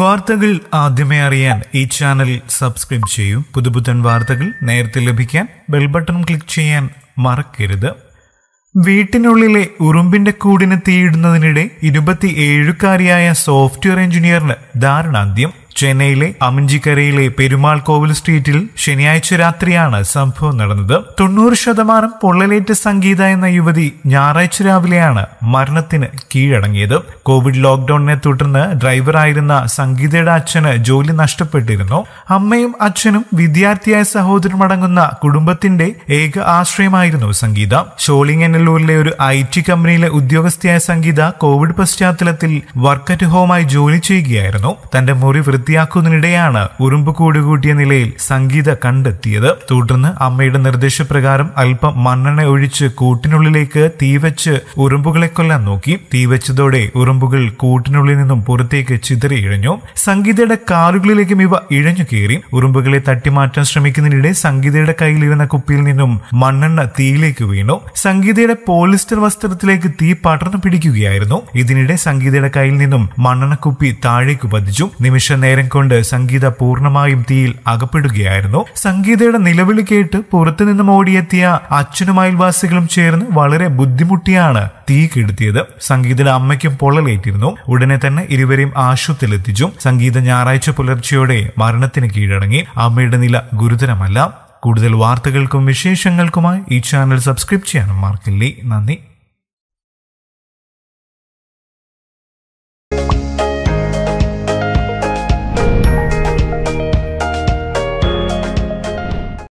വാർത്തകൾ ആദ്യമേ അറിയാൻ ഈ ചാനൽ സബ്സ്ക്രൈബ് ചെയ്യൂ പുതുപുത്തൻ വാർത്തകൾ നേരത്തെ ലഭിക്കാൻ ബെൽ ബട്ടൺ ക്ലിക്ക് ചെയ്യാൻ മറക്കരുത് വീട്ടിനുള്ളിലെ ഉറുമ്പിന്റെ കൂടിന് തീയിടുന്നതിനിടെ ഇരുപത്തിയേഴുകാരിയായ സോഫ്റ്റ്വെയർ എഞ്ചിനീയറിന് ദാരുണാന്ത്യം ചെന്നൈയിലെ അമിഞ്ചിക്കരയിലെ പെരുമാൾ കോവിൽ സ്ട്രീറ്റിൽ ശനിയാഴ്ച രാത്രിയാണ് സംഭവം നടന്നത് തൊണ്ണൂറ് ശതമാനം പൊള്ളലേറ്റ സംഗീത എന്ന യുവതി ഞായറാഴ്ച രാവിലെയാണ് മരണത്തിന് കീഴടങ്ങിയത് കോവിഡ് ലോക്ഡൌണിനെ തുടർന്ന് ഡ്രൈവറായിരുന്ന സംഗീതയുടെ അച്ഛന് ജോലി നഷ്ടപ്പെട്ടിരുന്നു അമ്മയും അച്ഛനും വിദ്യാർത്ഥിയായ സഹോദരമടങ്ങുന്ന കുടുംബത്തിന്റെ ഏക ആശ്രയമായിരുന്നു സംഗീത ഷോളിങ്ങനല്ലൂരിലെ ഒരു ഐ ടി കമ്പനിയിലെ ഉദ്യോഗസ്ഥയായ സംഗീത കോവിഡ് പശ്ചാത്തലത്തിൽ വർക്ക് അറ്റ് ഹോമായി ജോലി ചെയ്യുകയായിരുന്നു തന്റെ മുറി വൃത്തി വൃത്തിയാക്കുന്നതിനിടെയാണ് ഉറുമ്പ് കൂടുകൂട്ടിയ നിലയിൽ സംഗീത കണ്ടെത്തിയത് തുടർന്ന് അമ്മയുടെ നിർദ്ദേശപ്രകാരം അല്പം മണ്ണെണ്ണ ഒഴിച്ച് കൂട്ടിനുള്ളിലേക്ക് തീവച്ച് ഉറുമ്പുകളെ കൊല്ലാൻ നോക്കി തീവച്ചതോടെ ഉറുമ്പുകൾ കൂട്ടിനുള്ളിൽ നിന്നും പുറത്തേക്ക് ചിതറി ഇഴഞ്ഞു സംഗീതയുടെ കാലുകളിലേക്കും ഇവ ഇഴഞ്ഞു കയറി ഉറുമ്പുകളെ തട്ടിമാറ്റാൻ ശ്രമിക്കുന്നതിനിടെ സംഗീതയുടെ കയ്യിലിരുന്ന കുപ്പിയിൽ നിന്നും മണ്ണെണ്ണ തീയിലേക്ക് വീണു സംഗീതയുടെ പോളിസ്റ്റർ വസ്ത്രത്തിലേക്ക് തീ പടർന്നു പിടിക്കുകയായിരുന്നു ഇതിനിടെ സംഗീതയുടെ കയ്യിൽ നിന്നും മണ്ണെണ്ണ കുപ്പി താഴേക്ക് പതിച്ചു നിമിഷ നേരം നേരം കൊണ്ട് സംഗീത പൂർണ്ണമായും തീയിൽ അകപ്പെടുകയായിരുന്നു സംഗീതയുടെ നിലവിളി കേട്ട് പുറത്തുനിന്നും ഓടിയെത്തിയ അച്ഛനും അയൽവാസികളും ചേർന്ന് വളരെ ബുദ്ധിമുട്ടിയാണ് തീ കെടുത്തിയത് സംഗീതയുടെ അമ്മയ്ക്കും പൊള്ളലേറ്റിരുന്നു ഉടനെ തന്നെ ഇരുവരെയും ആശുപത്രിയിലെത്തിച്ചു സംഗീത ഞായറാഴ്ച പുലർച്ചെയോടെ മരണത്തിന് കീഴടങ്ങി അമ്മയുടെ നില ഗുരുതരമല്ല കൂടുതൽ വാർത്തകൾക്കും വിശേഷങ്ങൾക്കുമായി ഈ ചാനൽ സബ്സ്ക്രൈബ് ചെയ്യാനും മാർക്കില്ലേ നന്ദി